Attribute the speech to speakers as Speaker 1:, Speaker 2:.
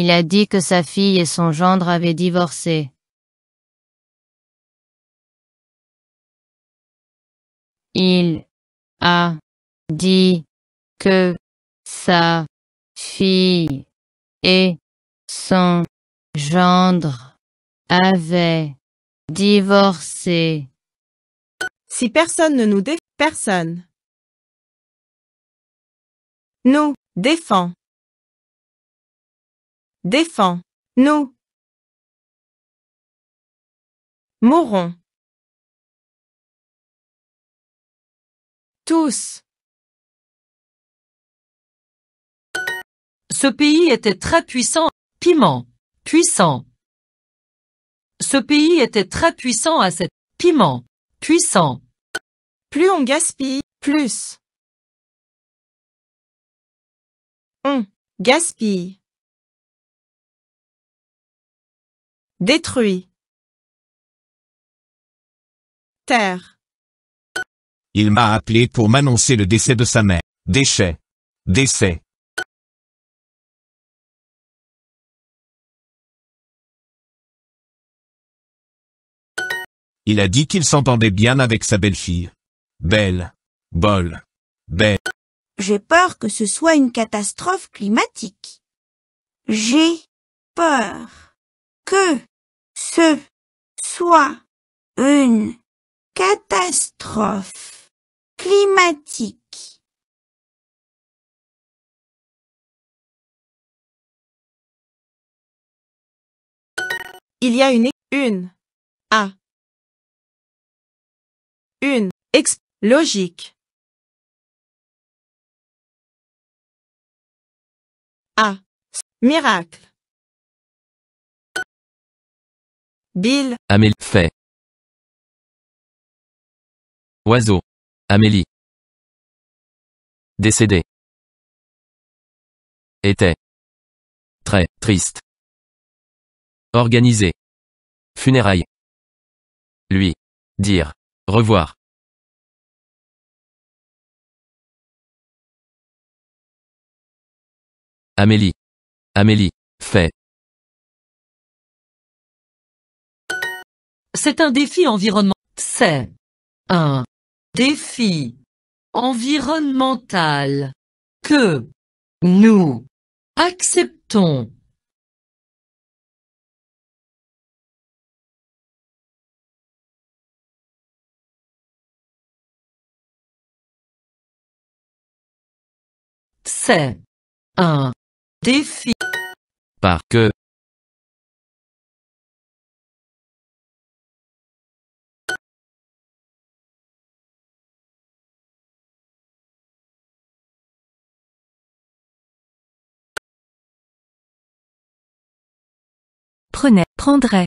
Speaker 1: Il a dit que sa fille et son gendre avaient divorcé. Il a dit que sa fille et son gendre avaient divorcé. Si personne ne nous défend, personne nous défend défends Nous. Mourons. Tous. Ce pays était très puissant. Piment. Puissant. Ce pays était très puissant à cette piment. Puissant. Plus on gaspille, plus. On gaspille. Détruit. Terre. Il m'a appelé pour m'annoncer le décès de sa mère. Déchet. Décès. Il a dit qu'il s'entendait bien avec sa belle-fille. Belle. Bol. Belle. J'ai peur que ce soit une catastrophe climatique. J'ai peur que ce soit une catastrophe climatique. Il y a une une a une ex logique a miracle Bill. Amélie. Fait. Oiseau. Amélie. Décédé. Était. Très triste. Organisé. Funérailles. Lui. Dire. Revoir. Amélie. Amélie. C'est un défi environnemental. C'est un défi environnemental que nous acceptons. C'est un défi. Par que Prenez, prendrait.